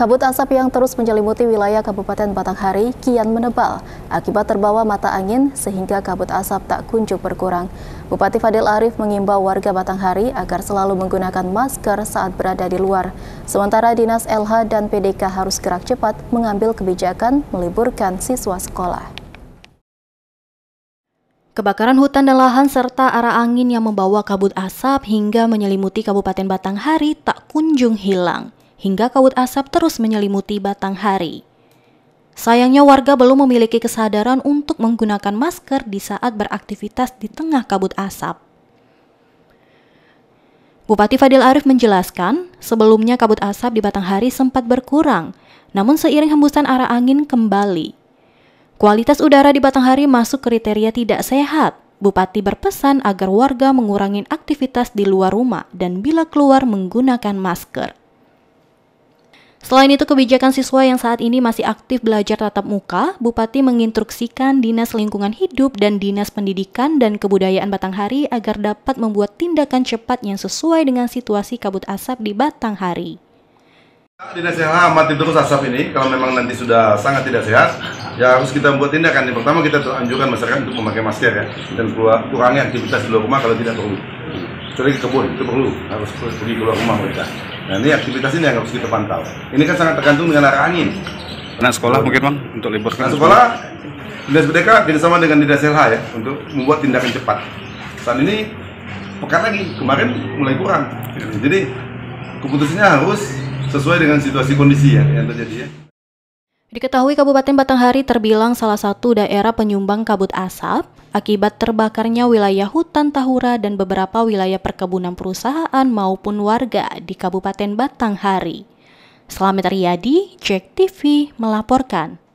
Kabut asap yang terus menyelimuti wilayah Kabupaten Batanghari kian menebal akibat terbawa mata angin sehingga kabut asap tak kunjung berkurang. Bupati Fadil Arif mengimbau warga Batanghari agar selalu menggunakan masker saat berada di luar. Sementara Dinas LH dan PDK harus gerak cepat mengambil kebijakan meliburkan siswa sekolah. Kebakaran hutan dan lahan serta arah angin yang membawa kabut asap hingga menyelimuti Kabupaten Batanghari tak kunjung hilang hingga kabut asap terus menyelimuti batang hari. Sayangnya warga belum memiliki kesadaran untuk menggunakan masker di saat beraktivitas di tengah kabut asap. Bupati Fadil Arif menjelaskan, sebelumnya kabut asap di batang hari sempat berkurang, namun seiring hembusan arah angin kembali. Kualitas udara di batang hari masuk kriteria tidak sehat. Bupati berpesan agar warga mengurangi aktivitas di luar rumah dan bila keluar menggunakan masker. Selain itu, kebijakan siswa yang saat ini masih aktif belajar tatap muka, Bupati menginstruksikan Dinas Lingkungan Hidup dan Dinas Pendidikan dan Kebudayaan Batanghari agar dapat membuat tindakan cepat yang sesuai dengan situasi kabut asap di Batanghari. Dinas yang amati terus asap ini, kalau memang nanti sudah sangat tidak sehat, ya harus kita buat tindakan. Yang pertama kita anjurkan masyarakat untuk memakai masker ya, dan kurangnya kurangi aktivitas di luar rumah kalau tidak perlu. Kecuali ke kebun, itu perlu, harus pergi keluar rumah mereka. Nah, ini aktivitas ini yang harus kita pantau. Ini kan sangat tergantung dengan arah angin. Nah, sekolah mungkin bang untuk libur nah, sekolah dinas BDK sama dengan dinas LH ya untuk membuat tindakan cepat. Saat ini pekan lagi kemarin mulai kurang. Ya. Jadi keputusannya harus sesuai dengan situasi kondisi ya yang terjadi ya. Diketahui Kabupaten Batanghari terbilang salah satu daerah penyumbang kabut asap akibat terbakarnya wilayah hutan Tahura dan beberapa wilayah perkebunan perusahaan maupun warga di Kabupaten Batanghari. Selamat Riyadi, Jack TV melaporkan.